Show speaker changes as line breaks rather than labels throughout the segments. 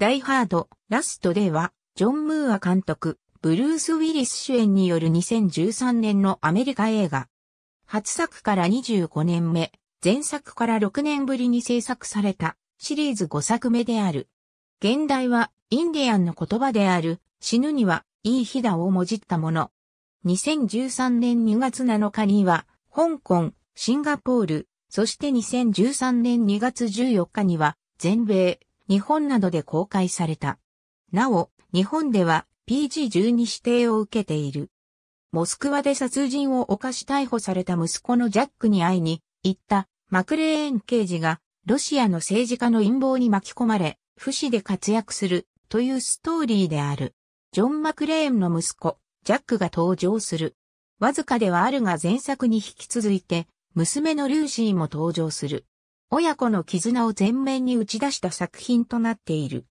ダイ・ハード、ラストでは、ジョン・ムーア監督、ブルース・ウィリス主演による2013年のアメリカ映画。初作から25年目、前作から6年ぶりに制作されたシリーズ5作目である。現代はインディアンの言葉である死ぬにはいい日だをもじったもの。2013年2月7日には香港、シンガポール、そして2013年2月14日には全米、日本などで公開された。なお、日本では PG12 指定を受けている。モスクワで殺人を犯し逮捕された息子のジャックに会いに行ったマクレーン刑事がロシアの政治家の陰謀に巻き込まれ、不死で活躍するというストーリーである。ジョン・マクレーンの息子、ジャックが登場する。わずかではあるが前作に引き続いて、娘のルーシーも登場する。親子の絆を前面に打ち出した作品となっている。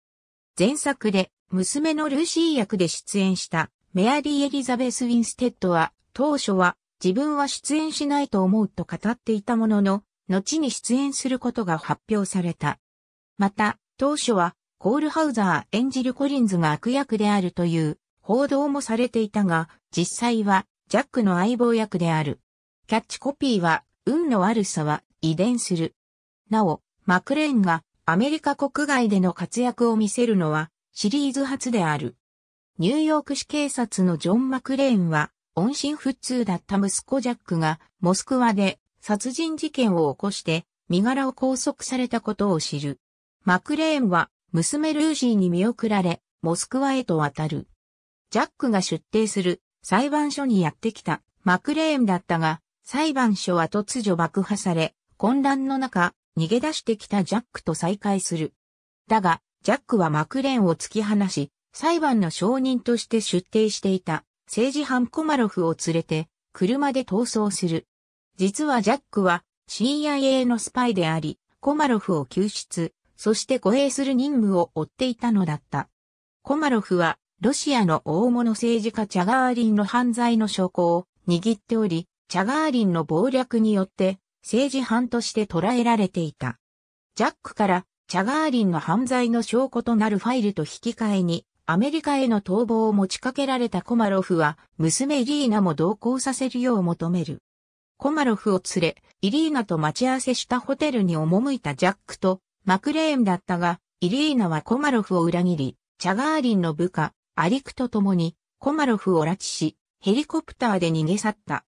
前作で娘のルーシー役で出演したメアリー・エリザベス・ウィンステッドは当初は自分は出演しないと思うと語っていたものの、後に出演することが発表された。また、当初はコールハウザー演じるコリンズが悪役であるという報道もされていたが、実際はジャックの相棒役である。キャッチコピーは、運の悪さは遺伝する。なお、マクレーンがアメリカ国外での活躍を見せるのはシリーズ初である。ニューヨーク市警察のジョン・マクレーンは、音信不通だった息子ジャックが、モスクワで殺人事件を起こして、身柄を拘束されたことを知る。マクレーンは、娘ルージーに見送られ、モスクワへと渡る。ジャックが出廷する裁判所にやってきたマクレーンだったが、裁判所は突如爆破され、混乱の中、逃げ出してきたジャックと再会する。だが、ジャックはマクレーンを突き放し、裁判の証人として出廷していた政治犯コマロフを連れて、車で逃走する。実はジャックは CIA のスパイであり、コマロフを救出、そして護衛する任務を負っていたのだった。コマロフは、ロシアの大物政治家チャガーリンの犯罪の証拠を握っており、チャガーリンの謀略によって政治犯として捉えられていた。ジャックからチャガーリンの犯罪の証拠となるファイルと引き換えにアメリカへの逃亡を持ちかけられたコマロフは娘リーナも同行させるよう求める。コマロフを連れ、イリーナと待ち合わせしたホテルに赴いたジャックとマクレーンだったが、イリーナはコマロフを裏切り、チャガーリンの部下、アリクと共にコマロフを拉致し、ヘリコプターで逃げ去った。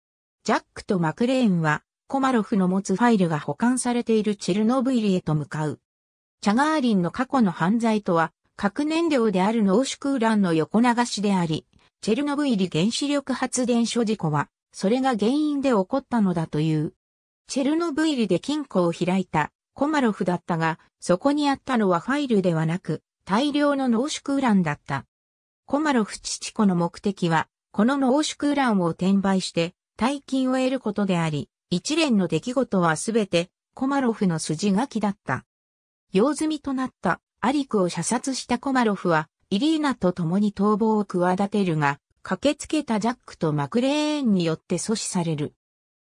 ジャックとマクレーンはコマロフの持つファイルが保管されているチェルノブイリへと向かう。チャガーリンの過去の犯罪とは、核燃料である濃縮ウランの横流しであり、チェルノブイリ原子力発電所事故は、それが原因で起こったのだという。チェルノブイリで金庫を開いたコマロフだったが、そこにあったのはファイルではなく、大量の濃縮ウランだった。コマロフ父子の目的は、この濃縮ウランを転売して、大金を得ることであり、一連の出来事はすべてコマロフの筋書きだった。用済みとなったアリクを射殺したコマロフはイリーナと共に逃亡を企てるが、駆けつけたジャックとマクレーンによって阻止される。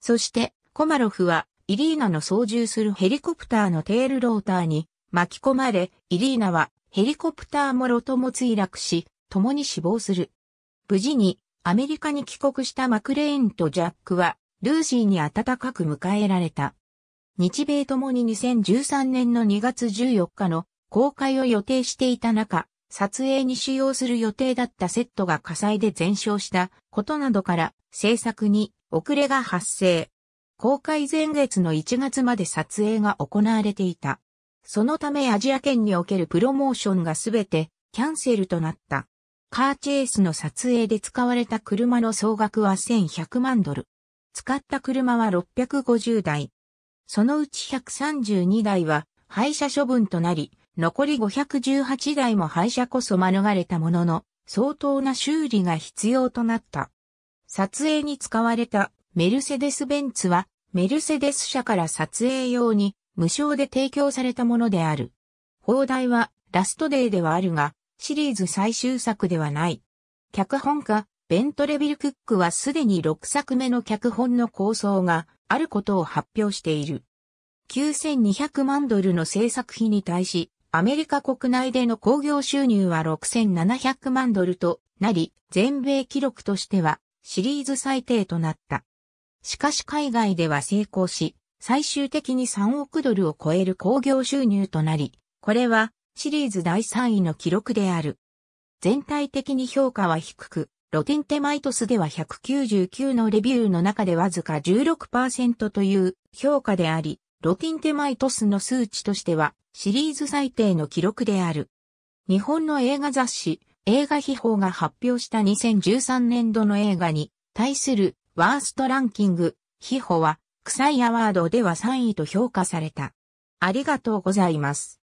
そしてコマロフはイリーナの操縦するヘリコプターのテールローターに巻き込まれ、イリーナはヘリコプターもろとも墜落し、共に死亡する。無事にアメリカに帰国したマクレーンとジャックはルーシーに温かく迎えられた。日米ともに2013年の2月14日の公開を予定していた中、撮影に使用する予定だったセットが火災で全焼したことなどから制作に遅れが発生。公開前月の1月まで撮影が行われていた。そのためアジア圏におけるプロモーションがすべてキャンセルとなった。カーチェイスの撮影で使われた車の総額は1100万ドル。使った車は650台。そのうち132台は廃車処分となり、残り518台も廃車こそ免れたものの、相当な修理が必要となった。撮影に使われたメルセデス・ベンツは、メルセデス社から撮影用に無償で提供されたものである。放題はラストデーではあるが、シリーズ最終作ではない。脚本家、ベントレビル・クックはすでに6作目の脚本の構想があることを発表している。9200万ドルの制作費に対し、アメリカ国内での興行収入は6700万ドルとなり、全米記録としてはシリーズ最低となった。しかし海外では成功し、最終的に3億ドルを超える興行収入となり、これはシリーズ第3位の記録である。全体的に評価は低く、ロィンテマイトスでは199のレビューの中でわずか16%という評価であり、ロティンテマイトスの数値としてはシリーズ最低の記録である。日本の映画雑誌、映画秘宝が発表した2013年度の映画に対するワーストランキング、秘宝は、臭いアワードでは3位と評価された。ありがとうございます。